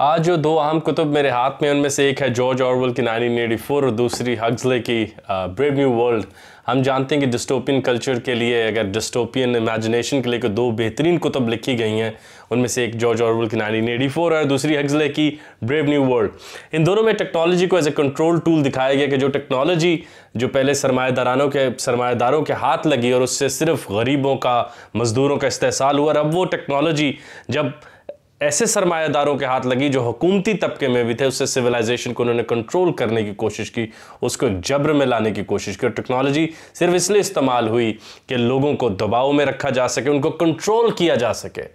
आज जो दो अहम कुतुब मेरे हाथ में उनमें से एक है जॉर्ज ऑरवल की 1984 और दूसरी हग्जले की ब्रेव न्यू वर्ल्ड हम जानते हैं कि डिस्टोपियन कल्चर के लिए अगर डिस्टोपियन इमेजिनेशन के लिए दो बेहतरीन कुतुब लिखी गई हैं उनमें से एक जॉर्ज ऑरवल की 1984 और दूसरी हग्जले की ब्रेव न्यू वर्ल्ड इन दोनों में टेक्नोलॉजी को एज ए कंट्रोल टूल दिखाया गया कि जो टेक्नोलॉजी जो पहले सरमादारानों के सरमादारों के हाथ लगी और उससे सिर्फ गरीबों का मज़दूरों का इस्तेसाल हुआ और अब वो टेक्नोलॉजी जब ऐसे सरमायादारों के हाथ लगी जो हुकूमती तबके में भी थे उससे सिविलाइजेशन को उन्होंने कंट्रोल करने की कोशिश की उसको जबर में लाने की कोशिश की और टेक्नोलॉजी सिर्फ इसलिए इस्तेमाल हुई कि लोगों को दबाव में रखा जा सके उनको कंट्रोल किया जा सके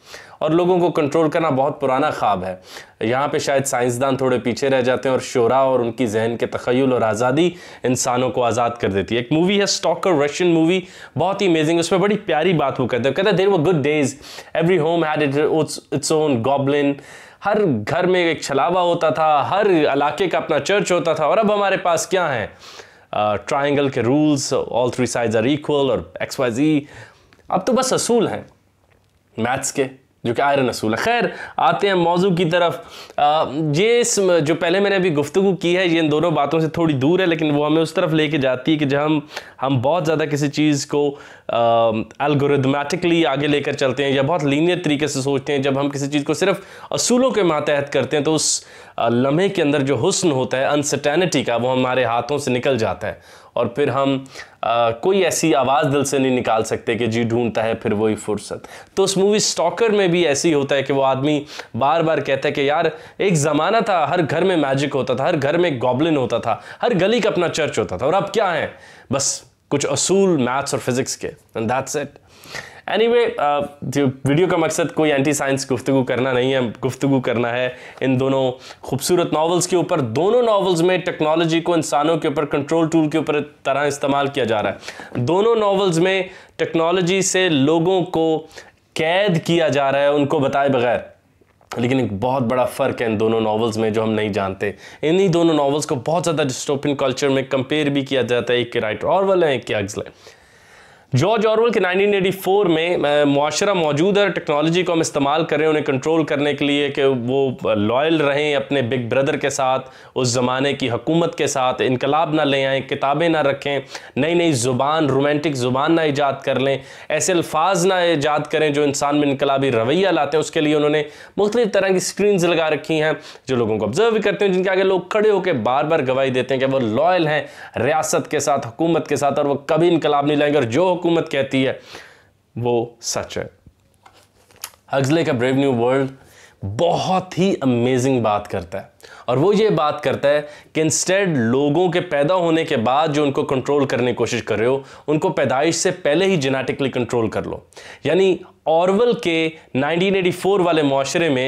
और लोगों को कंट्रोल करना बहुत पुराना ख्वाब है यहाँ पे शायद साइंसदान थोड़े पीछे रह जाते हैं और शोरा और उनकी जहन के तखयल और आज़ादी इंसानों को आज़ाद कर देती है एक मूवी है स्टॉकर रशियन मूवी बहुत ही अमेजिंग उसमें बड़ी प्यारी बात वो कहते हैं कहते हैं there were good days every home had it its own god goblin हर घर में एक छलावा होता था हर इलाके का अपना चर्च होता था और अब हमारे पास क्या है ट्राइंगल के rules all three sides are equal और एक्स वाई जी अब तो बस असूल हैं मैथ्स के जो कि आयरन असूल है खैर आते हैं मौजू की तरफ ये जो पहले मैंने अभी गुफ्तु की है ये इन दोनों बातों से थोड़ी दूर है लेकिन वो हमें उस तरफ लेके जाती है कि जब हम हम बहुत ज़्यादा किसी चीज़ को अलगोरिदमेटिकली आगे लेकर चलते हैं या बहुत लीनियर तरीके से सोचते हैं जब हम किसी चीज़ को सिर्फ असूलों के मातहत करते हैं तो उस लम्हे के अंदर जो हुस्न होता है अनसटैनिटी का वो हमारे हाथों से निकल जाता है और फिर हम आ, कोई ऐसी आवाज़ दिल से नहीं निकाल सकते कि जी ढूंढता है फिर वही फुर्सत तो उस मूवी स्टॉकर में भी ऐसे ही होता है कि वो आदमी बार बार कहता है कि यार एक ज़माना था हर घर में मैजिक होता था हर घर में गॉबलिन होता था हर गली का अपना चर्च होता था और अब क्या है बस कुछ असूल मैथ्स और फिज़िक्स के and that's it any anyway, uh, जो वीडियो का मकसद कोई एंटी साइंस गुफ्तु करना नहीं है गुफ्तु करना है इन दोनों खूबसूरत नावल्स के ऊपर दोनों नावल्स में टेक्नोलॉजी को इंसानों के ऊपर कंट्रोल टूल के ऊपर तरह इस्तेमाल किया जा रहा है दोनों नावल्स में टेक्नोलॉजी से लोगों को कैद किया जा रहा है उनको बताए बगैर लेकिन एक बहुत बड़ा फ़र्क है इन दोनों नावल्स में जो हम नहीं जानते इन्हीं दोनों नावल्स को बहुत ज़्यादा डिस्टोपिन कल्चर में कंपेयर भी किया जाता है एक के राइटर और वाले हैं एक अगजला जॉर्ज ऑरवल के 1984 में माशरा मौजूद है टेक्नोलॉजी को हम इस्तेमाल करें उन्हें कंट्रोल करने के लिए कि वो लॉयल रहें अपने बिग ब्रदर के साथ उस ज़माने की हकूमत के साथ इनकलाब ना ले आएँ किताबें ना रखें नई नई ज़ुबान रोमांटिक ज़ुबान ना ईजाद कर लें ऐसे अल्फाज ना ईजाद करें जो इंसान में इनकलाबी रवैया लाते हैं उसके लिए उन्होंने मुख्तलिफ़ तरह की स्क्रीन लगा रखी हैं जो लोगों को ऑब्ज़र्व भी करते हैं जिनके आगे लोग खड़े होकर बार बार गवाही देते हैं कि वो लॉयल हैं रियासत के साथ हुकूमत के साथ और वो कभी इनकलाब नहीं लाएंगे और जो हुकूमत कहती है वो सच है हग्सले का ब्रेव न्यू वर्ल्ड बहुत ही अमेजिंग बात करता है और वो ये बात करता है कि इंस्टेड लोगों के पैदा होने के बाद जो उनको कंट्रोल करने की कोशिश कर रहे हो उनको पैदाइश से पहले ही जेनेटिकली कंट्रोल कर लो यानी ऑरवल के 1984 वाले माशरे में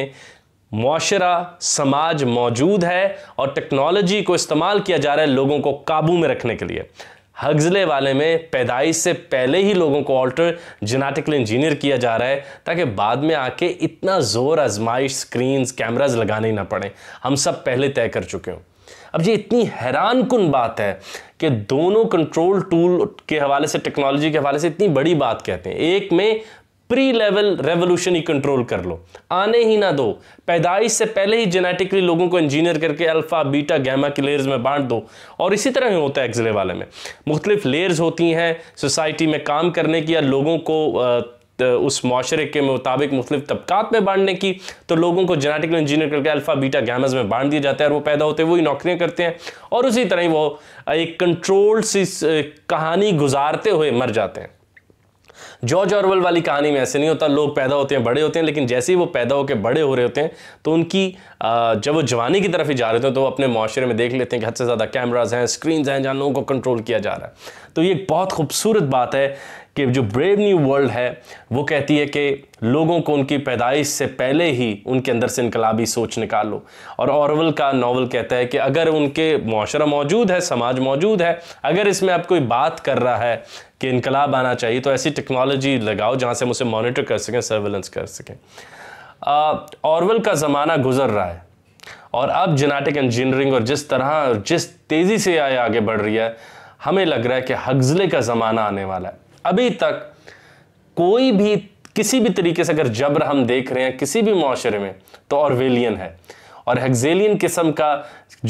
माशरा समाज मौजूद है और टेक्नोलॉजी को इस्तेमाल किया जा रहा है लोगों को काबू में रखने के लिए हग्जले वाले में पैदाइश से पहले ही लोगों को ऑल्टर जेनेटिकली इंजीनियर किया जा रहा है ताकि बाद में आके इतना ज़ोर आजमाइश स्क्रीन्स कैमराज लगाने ही ना पड़े हम सब पहले तय कर चुके हों अब ये इतनी हैरान कन बात है कि दोनों कंट्रोल टूल के हवाले से टेक्नोलॉजी के हवाले से इतनी बड़ी बात कहते हैं एक में प्री लेवल रेवोल्यूशन ही कंट्रोल कर लो आने ही ना दो पैदाइश से पहले ही जेनेटिकली लोगों को इंजीनियर करके अल्फा बीटा गैमा की लेयर्स में बांट दो और इसी तरह ही होता है एक्सले वाले में मुख्तलिफ लेयर्स होती हैं सोसाइटी में काम करने की या लोगों को आ, उस माशरे के मुताबिक मुख्तलिफ तबकात में बांटने की तो लोगों को जेनेटिकल इंजीनियर करके अल्फ़ा बीटा गैमज में बांट दिया जाता है और वो पैदा होते हैं वही नौकरियाँ करते हैं और उसी तरह ही वो एक कंट्रोल सी कहानी गुजारते हुए मर जाते हैं जॉर्ज ऑरवल वाली कहानी में ऐसे नहीं होता लोग पैदा होते हैं बड़े होते हैं लेकिन जैसे ही वो पैदा होकर बड़े हो रहे होते हैं तो उनकी जब वो जवानी की तरफ ही जा रहे होते हैं तो वो अपने माशरे में देख लेते हैं कि हद से ज़्यादा कैमराज हैं स्क्रीन्स हैं जहाँ लोगों को कंट्रोल किया जा रहा है तो ये एक बहुत खूबसूरत बात है कि जो ब्रेव न्यू वर्ल्ड है वो कहती है कि लोगों को उनकी पैदाइश से पहले ही उनके अंदर से इनकलाबी सोच निकालो और औरवल का नावल कहता है कि अगर उनके माशरा मौजूद है समाज मौजूद है अगर इसमें आप कोई बात कर रहा है कि इनकलाब आना चाहिए तो ऐसी टेक्नोलॉजी लगाओ जहाँ से हम उसे मॉनिटर कर सकें सर्वेलेंस कर सकें औरवल का ज़माना गुजर रहा है और अब जेनेटिक इंजीनियरिंग और जिस तरह और जिस तेज़ी से आए आगे बढ़ रही है हमें लग रहा है कि हगजले का ज़माना आने वाला है अभी तक कोई भी किसी भी तरीके से अगर जबर हम देख रहे हैं किसी भी माशरे में तो ऑरवेलियन है और हेक्जेलियन किस्म का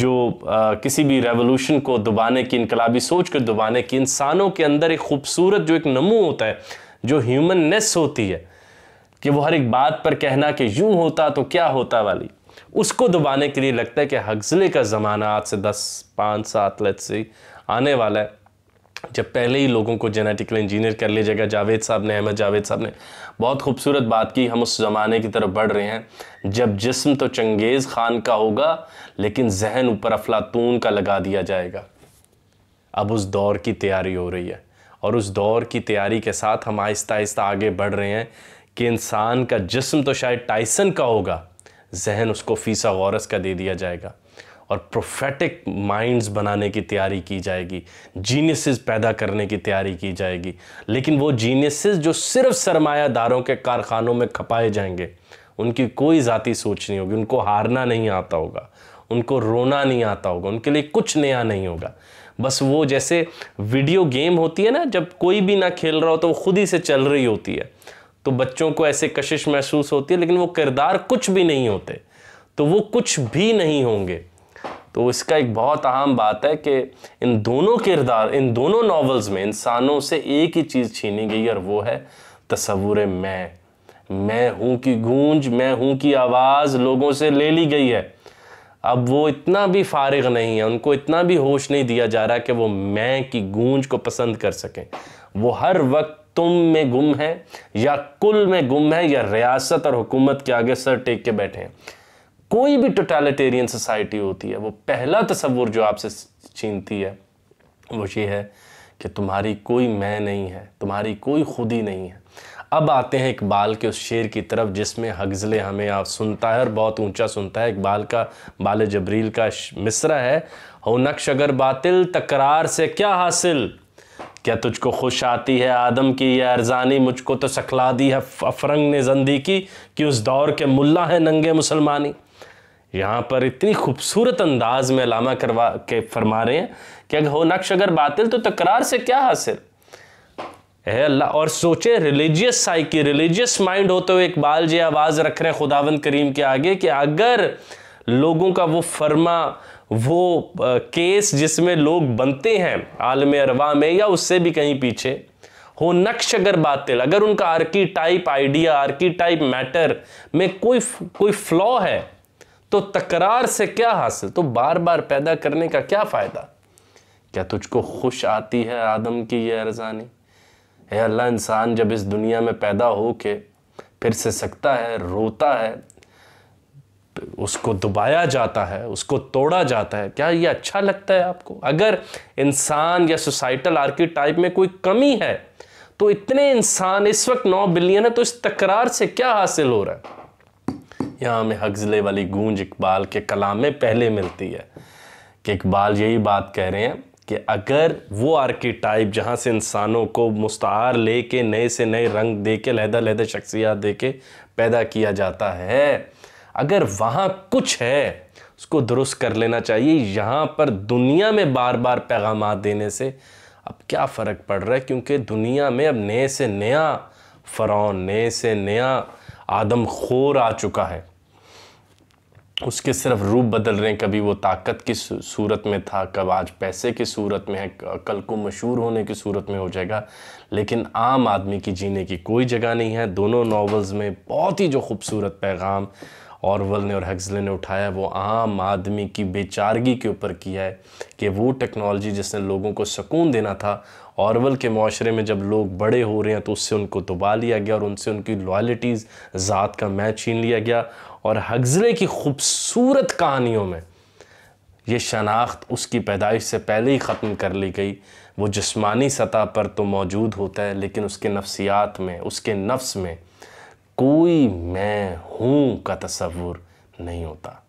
जो आ, किसी भी रेवोल्यूशन को दबाने की इनकलाबी सोच को दबाने की इंसानों के अंदर एक खूबसूरत जो एक नमू होता है जो ह्यूमननेस होती है कि वो हर एक बात पर कहना कि यूं होता तो क्या होता वाली उसको दबाने के लिए लगता है कि हगजले का ज़माना आज से दस पाँच सात लत से आने वाला है जब पहले ही लोगों को जेनेटिकल इंजीनियर कर लिया जाएगा जावेद साहब ने अहमद जावेद साहब ने बहुत खूबसूरत बात की हम उस ज़माने की तरफ बढ़ रहे हैं जब जिस्म तो चंगेज़ ख़ान का होगा लेकिन जहन ऊपर अफलातून का लगा दिया जाएगा अब उस दौर की तैयारी हो रही है और उस दौर की तैयारी के साथ हम आहिस्ता आहिस्ता आगे बढ़ रहे हैं कि इंसान का जिस्म तो शायद टाइसन का होगा जहन उसको फीसा गौरस का दे दिया जाएगा और प्रोफेटिक माइंड्स बनाने की तैयारी की जाएगी जीनियसेस पैदा करने की तैयारी की जाएगी लेकिन वो जीनियसेस जो सिर्फ सरमायादारों के कारखानों में खपाए जाएंगे उनकी कोई ज़ाती सोच नहीं होगी उनको हारना नहीं आता होगा उनको रोना नहीं आता होगा उनके लिए कुछ नया नहीं होगा बस वो जैसे वीडियो गेम होती है ना जब कोई भी ना खेल रहा हो तो वो खुद ही से चल रही होती है तो बच्चों को ऐसे कशिश महसूस होती है लेकिन वो किरदार कुछ भी नहीं होते तो वो कुछ भी नहीं होंगे तो इसका एक बहुत अहम बात है कि इन दोनों किरदार इन दोनों नावल्स में इंसानों से एक ही चीज़ छीनी गई और वो है तस्वूर मैं मैं हूँ की गूंज मैं हूँ की आवाज़ लोगों से ले ली गई है अब वो इतना भी फारग नहीं है उनको इतना भी होश नहीं दिया जा रहा कि वो मैं की गूंज को पसंद कर सकें वो हर वक्त तुम में गुम है या कुल में गुम है या रियासत और हुकूमत के आगे सर टेक के बैठे हैं कोई भी टोटालिटेरियन सोसाइटी होती है वो पहला तस्वुर जो आपसे छीनती है वो ये है कि तुम्हारी कोई मैं नहीं है तुम्हारी कोई खुदी नहीं है अब आते हैं इकबाल के उस शेर की तरफ जिसमें हगजले हमें आप सुनता है और बहुत ऊंचा सुनता है इकबाल का बाल जबरील का मिसरा है हो नक्श अगर बातिल तकरार से क्या हासिल क्या तुझको खुश आती है आदम की यह अरजानी मुझको तो सखला दी है अफरंग ने जंदी की कि उस दौर के मुल्ला है नंगे मुसलमानी यहाँ पर इतनी खूबसूरत अंदाज में लामा करवा के फरमा रहे हैं कि अगर हो नक्श अगर बातिल तो तकरार से क्या हासिल है अल्लाह और सोचे रिलीजियस साइकी रिलीजियस माइंड होते हुए इकबाल जी आवाज़ रख रहे हैं खुदावंद करीम के आगे कि अगर लोगों का वो फरमा वो केस जिसमें लोग बनते हैं आलम अरवा में या उससे भी कहीं पीछे हो नक्श अगर बातिल अगर उनका archetype idea archetype matter में कोई कोई फ्लॉ है तो तकरार से क्या हासिल तो बार बार पैदा करने का क्या फ़ायदा क्या तुझको खुश आती है आदम की यह अरजानी है अल्लाह इंसान जब इस दुनिया में पैदा हो के फिर से सकता है रोता है उसको दुबाया जाता है उसको तोड़ा जाता है क्या ये अच्छा लगता है आपको अगर इंसान या सोसाइटल आर्किटाइप में कोई कमी है तो इतने इंसान इस वक्त नौ बिलियन है तो इस तकरार से क्या हासिल हो रहा है यहाँ में हगजले वाली गूंज इकबाल के कलाम में पहले मिलती है कि इकबाल यही बात कह रहे हैं कि अगर वो आर्किटाइप जहाँ से इंसानों को मुस्तार ले के नए से नए रंग दे के लहदा लहदे शख्सियात दे के पैदा किया जाता है अगर वहाँ कुछ है उसको दुरुस्त कर लेना चाहिए यहाँ पर दुनिया में बार बार पैगाम देने से अब क्या फ़र्क पड़ रहा है क्योंकि दुनिया में अब नए से नया फ़रौन नए से नया आदम खोर आ चुका है उसके सिर्फ रूप बदल रहे हैं कभी वो ताकत की सूरत में था कब आज पैसे की सूरत में है कल को मशहूर होने की सूरत में हो जाएगा लेकिन आम आदमी की जीने की कोई जगह नहीं है दोनों नावल्स में बहुत ही जो खूबसूरत पैगाम औरवल ने और हेक्सले ने उठाया वो आम आदमी की बेचारगी के ऊपर किया है कि वो टेक्नोलॉजी जिसने लोगों को सुकून देना था औरवल के माशरे में जब लोग बड़े हो रहे हैं तो उससे उनको दबा लिया गया और उनसे उनकी लॉयलिटीज़ ज़ात का मैच छीन लिया गया और हगजले की खूबसूरत कहानियों में ये शनाख्त उसकी पैदाइश से पहले ही ख़त्म कर ली गई वो जिस्मानी सतह पर तो मौजूद होता है लेकिन उसके नफ्सियात में उसके नफ्स में कोई मैं हूँ का तस्वुर नहीं होता